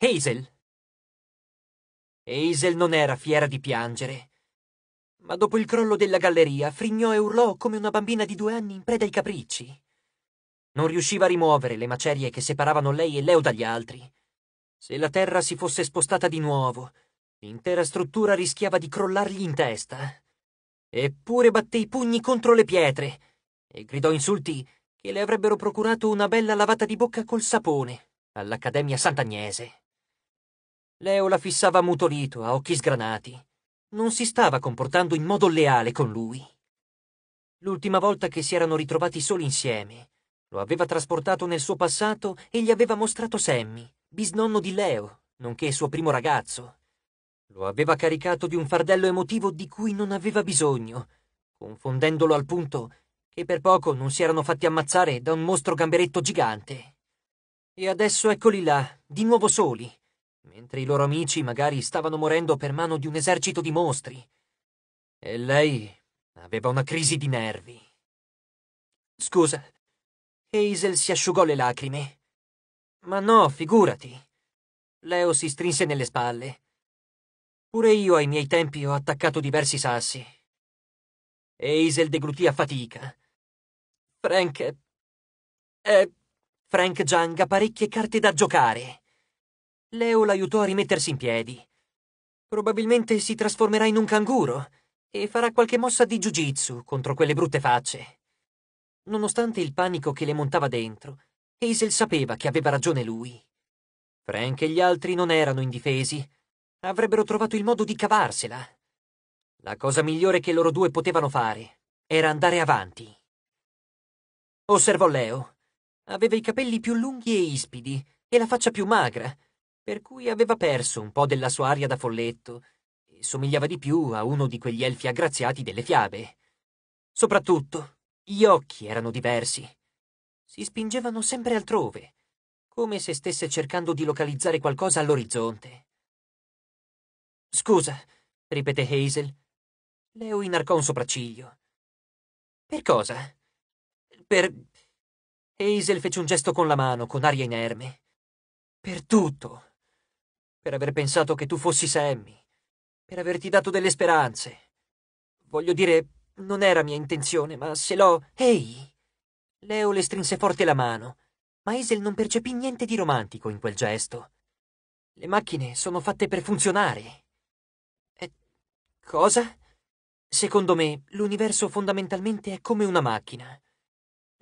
Hazel. Hazel non era fiera di piangere, ma dopo il crollo della galleria frignò e urlò come una bambina di due anni in preda ai capricci. Non riusciva a rimuovere le macerie che separavano lei e Leo dagli altri. Se la terra si fosse spostata di nuovo, l'intera struttura rischiava di crollargli in testa. Eppure batté i pugni contro le pietre e gridò insulti che le avrebbero procurato una bella lavata di bocca col sapone all'Accademia Sant'Agnese. Leo la fissava mutolito, a occhi sgranati. Non si stava comportando in modo leale con lui. L'ultima volta che si erano ritrovati soli insieme, lo aveva trasportato nel suo passato e gli aveva mostrato Sammy, bisnonno di Leo, nonché suo primo ragazzo. Lo aveva caricato di un fardello emotivo di cui non aveva bisogno, confondendolo al punto che per poco non si erano fatti ammazzare da un mostro gamberetto gigante. E adesso eccoli là, di nuovo soli, mentre i loro amici magari stavano morendo per mano di un esercito di mostri. E lei aveva una crisi di nervi. Scusa. Hazel si asciugò le lacrime. Ma no, figurati. Leo si strinse nelle spalle. Pure io ai miei tempi ho attaccato diversi sassi. Hazel deglutì a fatica. Frank... È... Eh, Frank Giang ha parecchie carte da giocare. Leo l'aiutò a rimettersi in piedi. Probabilmente si trasformerà in un canguro e farà qualche mossa di jiu-jitsu contro quelle brutte facce. Nonostante il panico che le montava dentro, Hazel sapeva che aveva ragione lui. Frank e gli altri non erano indifesi. Avrebbero trovato il modo di cavarsela. La cosa migliore che loro due potevano fare era andare avanti. Osservò Leo. Aveva i capelli più lunghi e ispidi e la faccia più magra, per cui aveva perso un po' della sua aria da folletto e somigliava di più a uno di quegli elfi aggraziati delle fiabe. Soprattutto, gli occhi erano diversi. Si spingevano sempre altrove, come se stesse cercando di localizzare qualcosa all'orizzonte. Scusa, ripeté Hazel. Leo inarcò un sopracciglio. Per cosa? Per... Hazel fece un gesto con la mano, con aria inerme. Per tutto per aver pensato che tu fossi Sammy, per averti dato delle speranze. Voglio dire, non era mia intenzione, ma se l'ho... Ehi! Leo le strinse forte la mano, ma Hazel non percepì niente di romantico in quel gesto. Le macchine sono fatte per funzionare. E... cosa? Secondo me, l'universo fondamentalmente è come una macchina.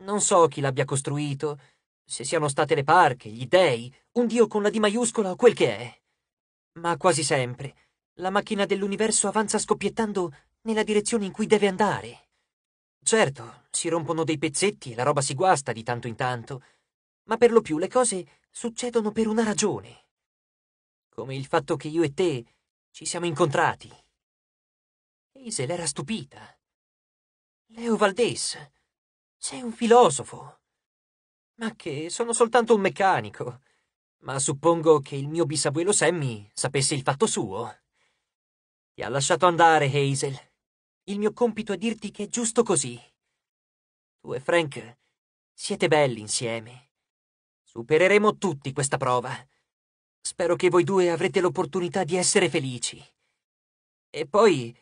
Non so chi l'abbia costruito, se siano state le parche, gli dei, un dio con la D maiuscola o quel che è ma quasi sempre, la macchina dell'universo avanza scoppiettando nella direzione in cui deve andare. Certo, si rompono dei pezzetti e la roba si guasta di tanto in tanto, ma per lo più le cose succedono per una ragione. Come il fatto che io e te ci siamo incontrati. Hazel era stupita. Leo Valdés, sei un filosofo. Ma che sono soltanto un meccanico ma suppongo che il mio bisabuelo Sammy sapesse il fatto suo. Ti ha lasciato andare, Hazel. Il mio compito è dirti che è giusto così. Tu e Frank siete belli insieme. Supereremo tutti questa prova. Spero che voi due avrete l'opportunità di essere felici. E poi...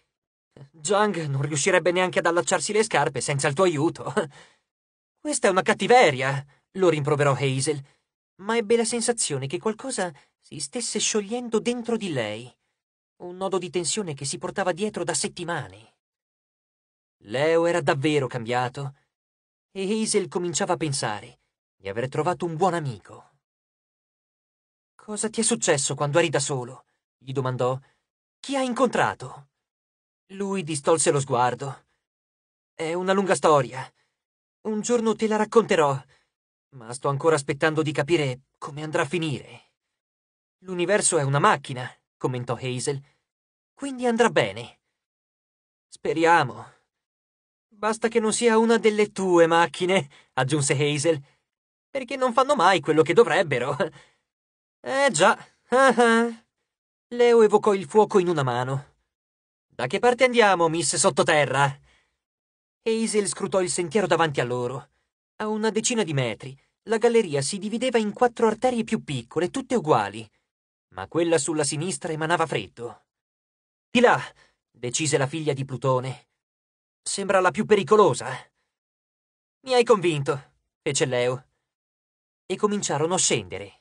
Jung non riuscirebbe neanche ad allacciarsi le scarpe senza il tuo aiuto. Questa è una cattiveria, lo rimproverò Hazel ma ebbe la sensazione che qualcosa si stesse sciogliendo dentro di lei, un nodo di tensione che si portava dietro da settimane. Leo era davvero cambiato e Hazel cominciava a pensare di aver trovato un buon amico. Cosa ti è successo quando eri da solo? gli domandò. Chi hai incontrato? Lui distolse lo sguardo. È una lunga storia. Un giorno te la racconterò ma sto ancora aspettando di capire come andrà a finire. L'universo è una macchina, commentò Hazel, quindi andrà bene. Speriamo. Basta che non sia una delle tue macchine, aggiunse Hazel, perché non fanno mai quello che dovrebbero. Eh già. Leo evocò il fuoco in una mano. Da che parte andiamo, Miss Sottoterra? Hazel scrutò il sentiero davanti a loro. A una decina di metri, la galleria si divideva in quattro arterie più piccole, tutte uguali, ma quella sulla sinistra emanava freddo. Di là, decise la figlia di Plutone. Sembra la più pericolosa. Mi hai convinto, fece Leo. E cominciarono a scendere.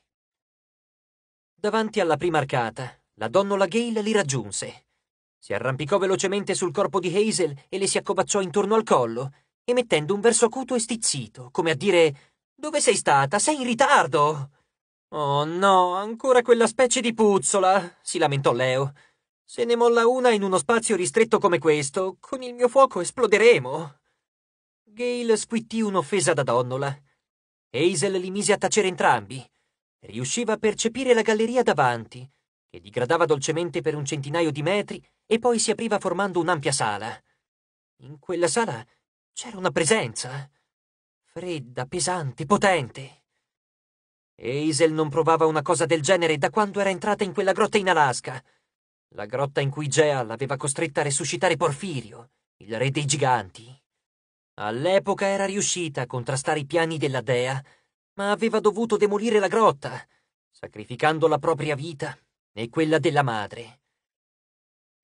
Davanti alla prima arcata, la donnola Gale li raggiunse. Si arrampicò velocemente sul corpo di Hazel e le si accovacciò intorno al collo, emettendo un verso acuto e stizzito, come a dire Dove sei stata? Sei in ritardo! Oh no, ancora quella specie di puzzola! si lamentò Leo. Se ne molla una in uno spazio ristretto come questo, con il mio fuoco esploderemo. Gale squittì un'offesa da donnola. Hazel li mise a tacere entrambi. Riusciva a percepire la galleria davanti, che digradava dolcemente per un centinaio di metri e poi si apriva formando un'ampia sala. In quella sala c'era una presenza, eh? fredda, pesante, potente. E Hazel non provava una cosa del genere da quando era entrata in quella grotta in Alaska, la grotta in cui Gea l'aveva costretta a resuscitare Porfirio, il re dei giganti. All'epoca era riuscita a contrastare i piani della dea, ma aveva dovuto demolire la grotta, sacrificando la propria vita e quella della madre.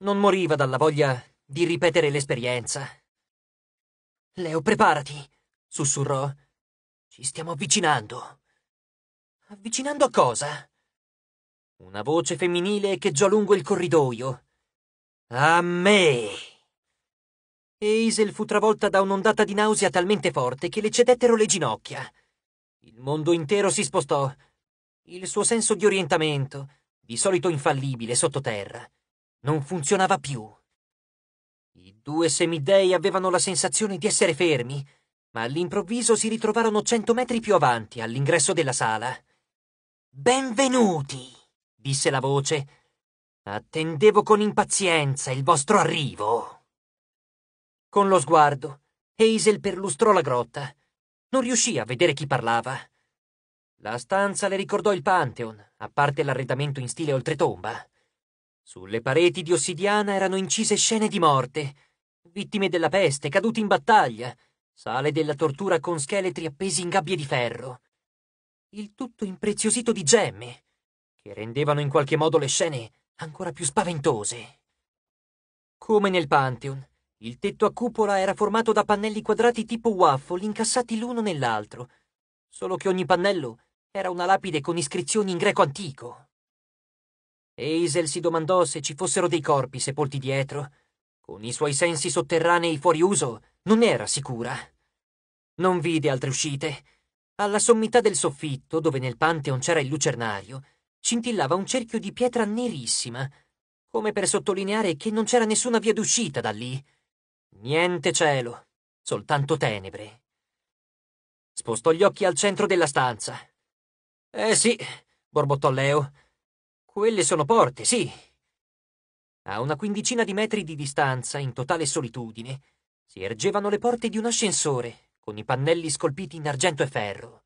Non moriva dalla voglia di ripetere l'esperienza Leo, preparati, sussurrò. Ci stiamo avvicinando. Avvicinando a cosa? Una voce femminile echeggiò lungo il corridoio. A me! Hazel fu travolta da un'ondata di nausea talmente forte che le cedettero le ginocchia. Il mondo intero si spostò. Il suo senso di orientamento, di solito infallibile sottoterra, non funzionava più due semidei avevano la sensazione di essere fermi, ma all'improvviso si ritrovarono cento metri più avanti, all'ingresso della sala. Benvenuti, disse la voce. Attendevo con impazienza il vostro arrivo. Con lo sguardo, Hazel perlustrò la grotta. Non riuscì a vedere chi parlava. La stanza le ricordò il Pantheon, a parte l'arredamento in stile oltretomba. Sulle pareti di ossidiana erano incise scene di morte, vittime della peste, caduti in battaglia, sale della tortura con scheletri appesi in gabbie di ferro. Il tutto impreziosito di gemme, che rendevano in qualche modo le scene ancora più spaventose. Come nel Pantheon, il tetto a cupola era formato da pannelli quadrati tipo waffle incassati l'uno nell'altro, solo che ogni pannello era una lapide con iscrizioni in greco antico. Hazel si domandò se ci fossero dei corpi sepolti dietro, con i suoi sensi sotterranei fuori uso, non era sicura. Non vide altre uscite. Alla sommità del soffitto, dove nel Pantheon c'era il lucernario, scintillava un cerchio di pietra nerissima, come per sottolineare che non c'era nessuna via d'uscita da lì. Niente cielo, soltanto tenebre. Spostò gli occhi al centro della stanza. Eh sì, borbottò Leo. Quelle sono porte, sì, a una quindicina di metri di distanza, in totale solitudine, si ergevano le porte di un ascensore, con i pannelli scolpiti in argento e ferro.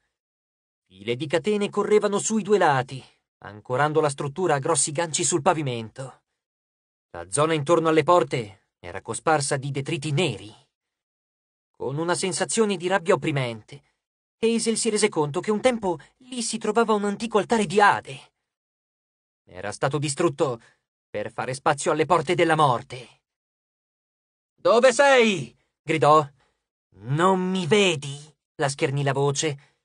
File di catene correvano sui due lati, ancorando la struttura a grossi ganci sul pavimento. La zona intorno alle porte era cosparsa di detriti neri. Con una sensazione di rabbia opprimente, Hazel si rese conto che un tempo lì si trovava un antico altare di Ade. Era stato distrutto per fare spazio alle porte della morte. Dove sei? gridò. Non mi vedi? la schernì la voce.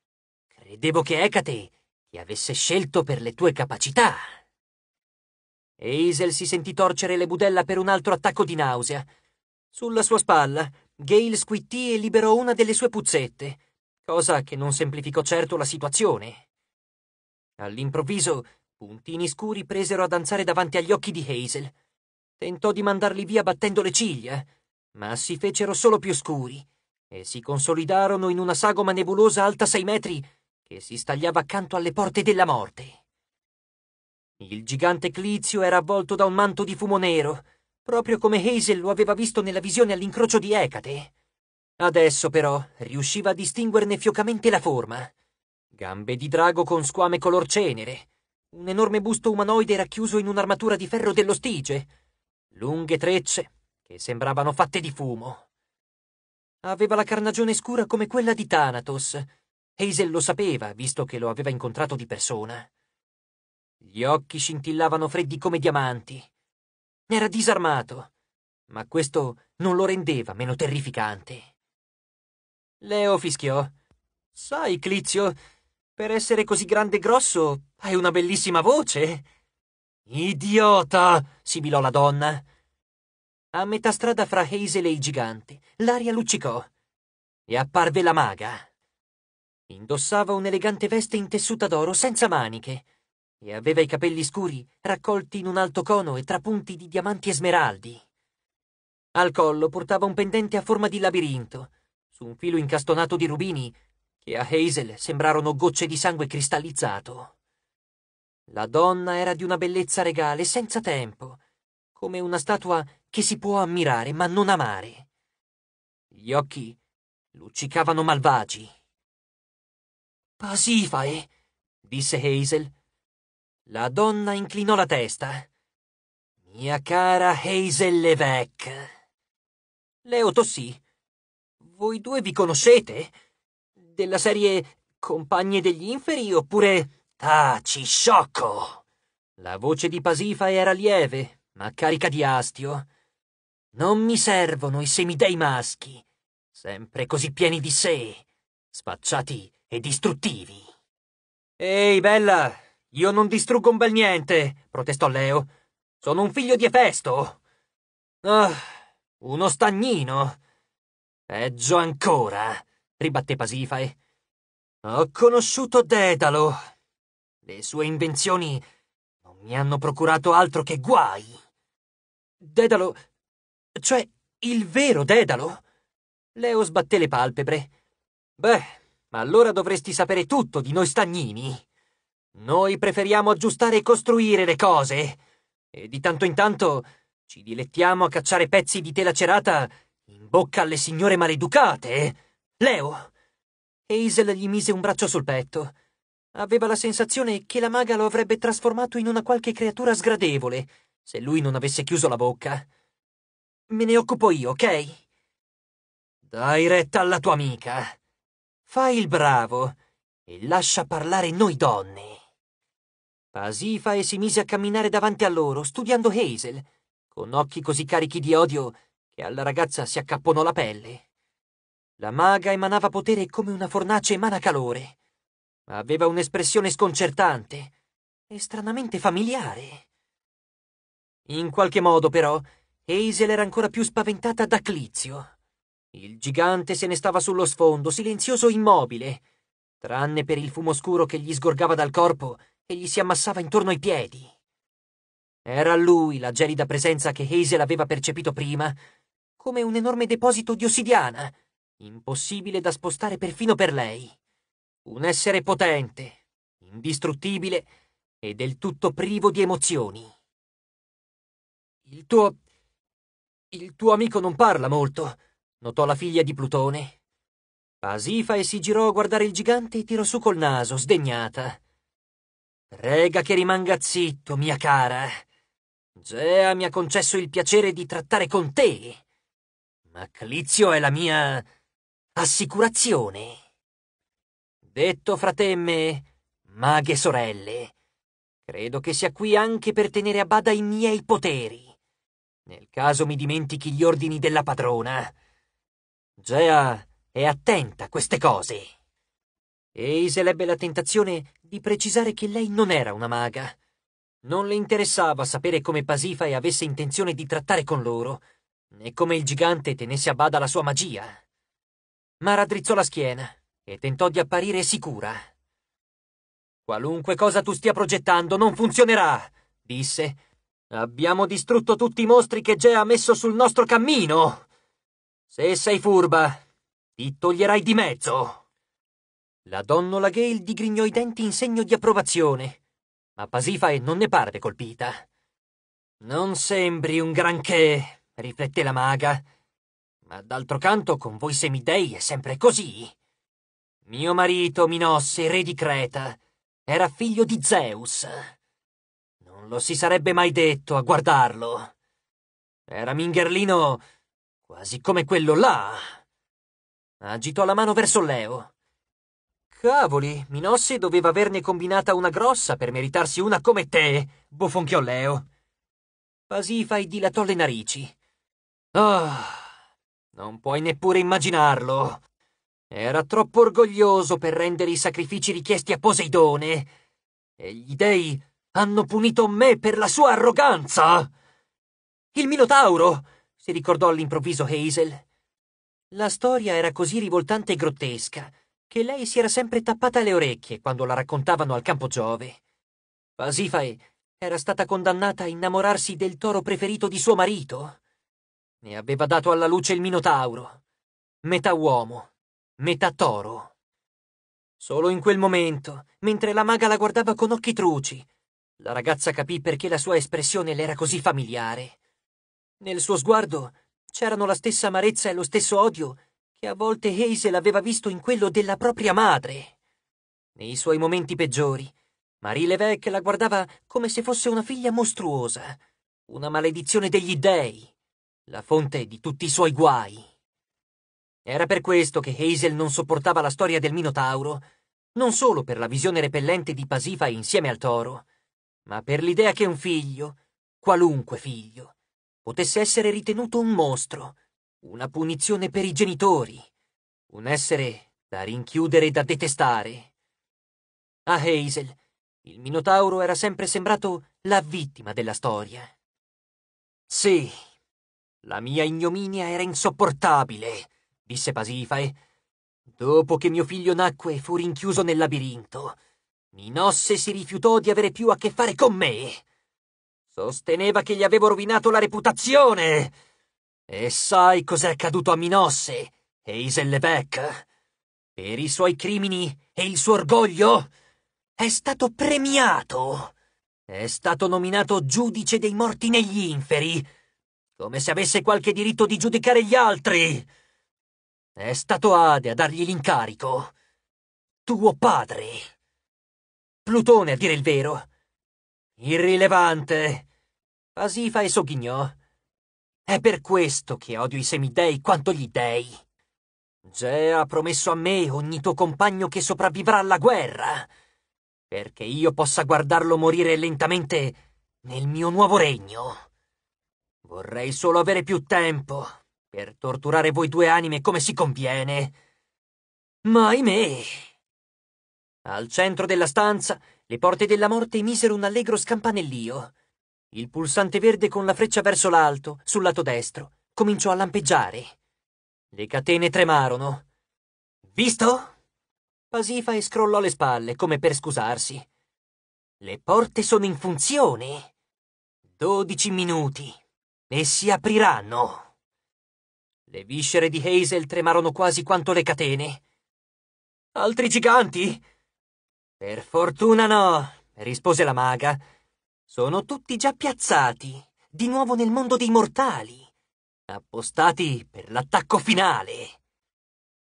Credevo che Ecate ti avesse scelto per le tue capacità. E Isel si sentì torcere le budella per un altro attacco di nausea. Sulla sua spalla, Gale squittì e liberò una delle sue puzzette, cosa che non semplificò certo la situazione. All'improvviso Puntini scuri presero a danzare davanti agli occhi di Hazel. Tentò di mandarli via battendo le ciglia, ma si fecero solo più scuri e si consolidarono in una sagoma nebulosa alta sei metri che si stagliava accanto alle porte della morte. Il gigante Clizio era avvolto da un manto di fumo nero, proprio come Hazel lo aveva visto nella visione all'incrocio di Ecate. Adesso però riusciva a distinguerne fiocamente la forma. Gambe di drago con squame color cenere, un enorme busto umanoide racchiuso in un'armatura di ferro dello stige. Lunghe trecce che sembravano fatte di fumo. Aveva la carnagione scura come quella di Thanatos. Hazel lo sapeva, visto che lo aveva incontrato di persona. Gli occhi scintillavano freddi come diamanti. Era disarmato, ma questo non lo rendeva meno terrificante. Leo fischiò. Sai, Clizio, per essere così grande e grosso, hai una bellissima voce. Idiota! sibilò la donna. A metà strada fra Hazel e i giganti, l'aria luccicò e apparve la maga. Indossava un'elegante veste intessuta d'oro senza maniche e aveva i capelli scuri raccolti in un alto cono e trapunti di diamanti e smeraldi. Al collo portava un pendente a forma di labirinto, su un filo incastonato di rubini, che a Hazel sembrarono gocce di sangue cristallizzato. La donna era di una bellezza regale, senza tempo, come una statua che si può ammirare ma non amare. Gli occhi luccicavano malvagi. Pasifae, disse Hazel. La donna inclinò la testa. Mia cara Hazel Levesque. Leo tossì. Voi due vi conoscete? Della serie Compagne degli Inferi oppure... Taci, ah, sciocco! La voce di Pasifa era lieve, ma carica di astio. Non mi servono i semidei maschi, sempre così pieni di sé, spacciati e distruttivi. Ehi, bella, io non distruggo un bel niente, protestò Leo. Sono un figlio di Efesto. Ah, oh, uno stagnino. Peggio ancora, ribatté Pasifae. Ho conosciuto Dedalo, le sue invenzioni non mi hanno procurato altro che guai. Dedalo. cioè il vero Dedalo? Leo sbatté le palpebre. Beh, allora dovresti sapere tutto di noi stagnini. Noi preferiamo aggiustare e costruire le cose. E di tanto in tanto ci dilettiamo a cacciare pezzi di tela cerata in bocca alle signore maleducate. Leo! Hazel gli mise un braccio sul petto. Aveva la sensazione che la maga lo avrebbe trasformato in una qualche creatura sgradevole, se lui non avesse chiuso la bocca. Me ne occupo io, ok? Dai retta alla tua amica. Fai il bravo e lascia parlare noi donne. Pasifa e si mise a camminare davanti a loro, studiando Hazel, con occhi così carichi di odio che alla ragazza si accapponò la pelle. La maga emanava potere come una fornace emana calore aveva un'espressione sconcertante e stranamente familiare. In qualche modo, però, Hazel era ancora più spaventata da Clizio. Il gigante se ne stava sullo sfondo, silenzioso immobile, tranne per il fumo scuro che gli sgorgava dal corpo e gli si ammassava intorno ai piedi. Era lui la gelida presenza che Hazel aveva percepito prima, come un enorme deposito di ossidiana, impossibile da spostare perfino per lei un essere potente, indistruttibile e del tutto privo di emozioni. Il tuo... il tuo amico non parla molto, notò la figlia di Plutone. Pasifae si girò a guardare il gigante e tirò su col naso, sdegnata. Prega che rimanga zitto, mia cara. Gea mi ha concesso il piacere di trattare con te. Ma Clizio è la mia assicurazione. Detto fra te e me, maghe sorelle, credo che sia qui anche per tenere a bada i miei poteri. Nel caso mi dimentichi gli ordini della padrona. Gea è attenta a queste cose. Eisel ebbe la tentazione di precisare che lei non era una maga. Non le interessava sapere come Pasifae avesse intenzione di trattare con loro, né come il gigante tenesse a bada la sua magia. Ma raddrizzò la schiena e tentò di apparire sicura. Qualunque cosa tu stia progettando non funzionerà, disse. Abbiamo distrutto tutti i mostri che Gea ha messo sul nostro cammino. Se sei furba, ti toglierai di mezzo. La donnola Gale digrignò i denti in segno di approvazione, ma Pasifae non ne parve colpita. Non sembri un granché, riflette la maga, ma d'altro canto con voi semidei è sempre così. Mio marito Minosse, re di Creta, era figlio di Zeus. Non lo si sarebbe mai detto a guardarlo. Era mingherlino quasi come quello là. Agitò la mano verso Leo. Cavoli, Minosse doveva averne combinata una grossa per meritarsi una come te, bofonchiò Leo. Pasifai dilatò le narici. Ah, oh, non puoi neppure immaginarlo. Era troppo orgoglioso per rendere i sacrifici richiesti a Poseidone. E gli dei hanno punito me per la sua arroganza. Il Minotauro, si ricordò all'improvviso Hazel. La storia era così rivoltante e grottesca che lei si era sempre tappata le orecchie quando la raccontavano al campo Giove. Pasifae era stata condannata a innamorarsi del toro preferito di suo marito. Ne aveva dato alla luce il Minotauro, metà uomo, Metatoro. Solo in quel momento, mentre la maga la guardava con occhi truci, la ragazza capì perché la sua espressione le era così familiare. Nel suo sguardo c'erano la stessa amarezza e lo stesso odio che a volte Hazel aveva visto in quello della propria madre. Nei suoi momenti peggiori, Marie Levesque la guardava come se fosse una figlia mostruosa, una maledizione degli dèi, la fonte di tutti i suoi guai. Era per questo che Hazel non sopportava la storia del Minotauro, non solo per la visione repellente di Pasifa insieme al toro, ma per l'idea che un figlio, qualunque figlio, potesse essere ritenuto un mostro, una punizione per i genitori, un essere da rinchiudere e da detestare. A Hazel, il Minotauro era sempre sembrato la vittima della storia. Sì, la mia ignominia era insopportabile disse Pasifae, eh, dopo che mio figlio nacque e fu rinchiuso nel labirinto, Minosse si rifiutò di avere più a che fare con me. Sosteneva che gli avevo rovinato la reputazione. E sai cos'è accaduto a Minosse, e Lebec? Per i suoi crimini e il suo orgoglio è stato premiato. È stato nominato giudice dei morti negli inferi, come se avesse qualche diritto di giudicare gli altri. È stato Ade a dargli l'incarico. Tuo padre. Plutone, a dire il vero. Irrilevante. Pasifa e sogghignò. È per questo che odio i semidei quanto gli dei. Gea ha promesso a me ogni tuo compagno che sopravvivrà alla guerra, perché io possa guardarlo morire lentamente nel mio nuovo regno. Vorrei solo avere più tempo, per torturare voi due anime come si conviene. Ma ahimè! Al centro della stanza le porte della morte emisero un allegro scampanellio. Il pulsante verde con la freccia verso l'alto, sul lato destro, cominciò a lampeggiare. Le catene tremarono. Visto? Pasifa e scrollò le spalle, come per scusarsi. Le porte sono in funzione. Dodici minuti. E si apriranno. Le viscere di Hazel tremarono quasi quanto le catene. Altri giganti? Per fortuna no, rispose la maga. Sono tutti già piazzati, di nuovo nel mondo dei mortali, appostati per l'attacco finale.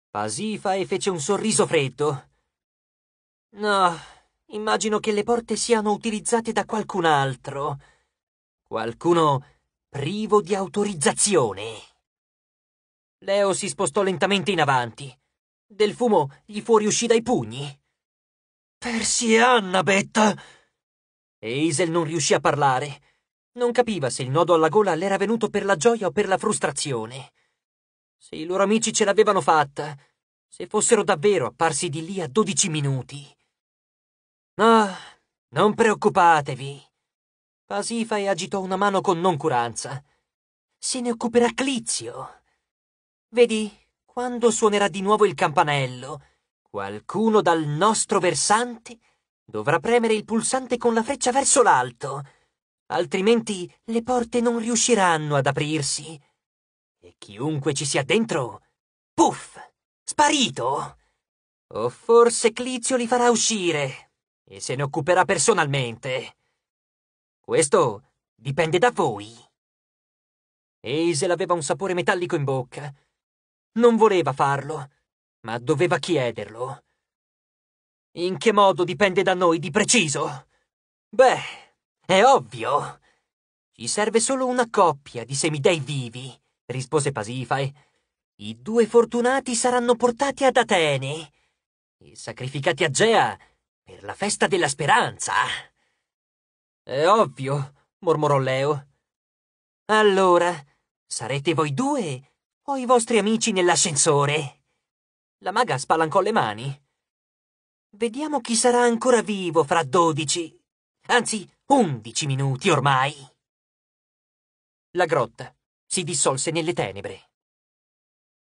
Pasifae fece un sorriso freddo. No, immagino che le porte siano utilizzate da qualcun altro. Qualcuno privo di autorizzazione. Leo si spostò lentamente in avanti. Del fumo gli fuoriuscì dai pugni. Persi Annabeth! E Isel non riuscì a parlare. Non capiva se il nodo alla gola le era venuto per la gioia o per la frustrazione. Se i loro amici ce l'avevano fatta, se fossero davvero apparsi di lì a dodici minuti. ah, non preoccupatevi. Pasifae agitò una mano con noncuranza. Se ne occuperà Clizio. Vedi, quando suonerà di nuovo il campanello, qualcuno dal nostro versante dovrà premere il pulsante con la freccia verso l'alto, altrimenti le porte non riusciranno ad aprirsi. E chiunque ci sia dentro, puff, sparito! O forse Clizio li farà uscire e se ne occuperà personalmente. Questo dipende da voi. Hazel aveva un sapore metallico in bocca non voleva farlo, ma doveva chiederlo. In che modo dipende da noi di preciso? Beh, è ovvio. Ci serve solo una coppia di semidei vivi, rispose Pasifae. I due fortunati saranno portati ad Atene e sacrificati a Gea per la festa della speranza. È ovvio, mormorò Leo. Allora, sarete voi due ho i vostri amici nell'ascensore. La maga spalancò le mani. Vediamo chi sarà ancora vivo fra dodici, anzi undici minuti ormai. La grotta si dissolse nelle tenebre.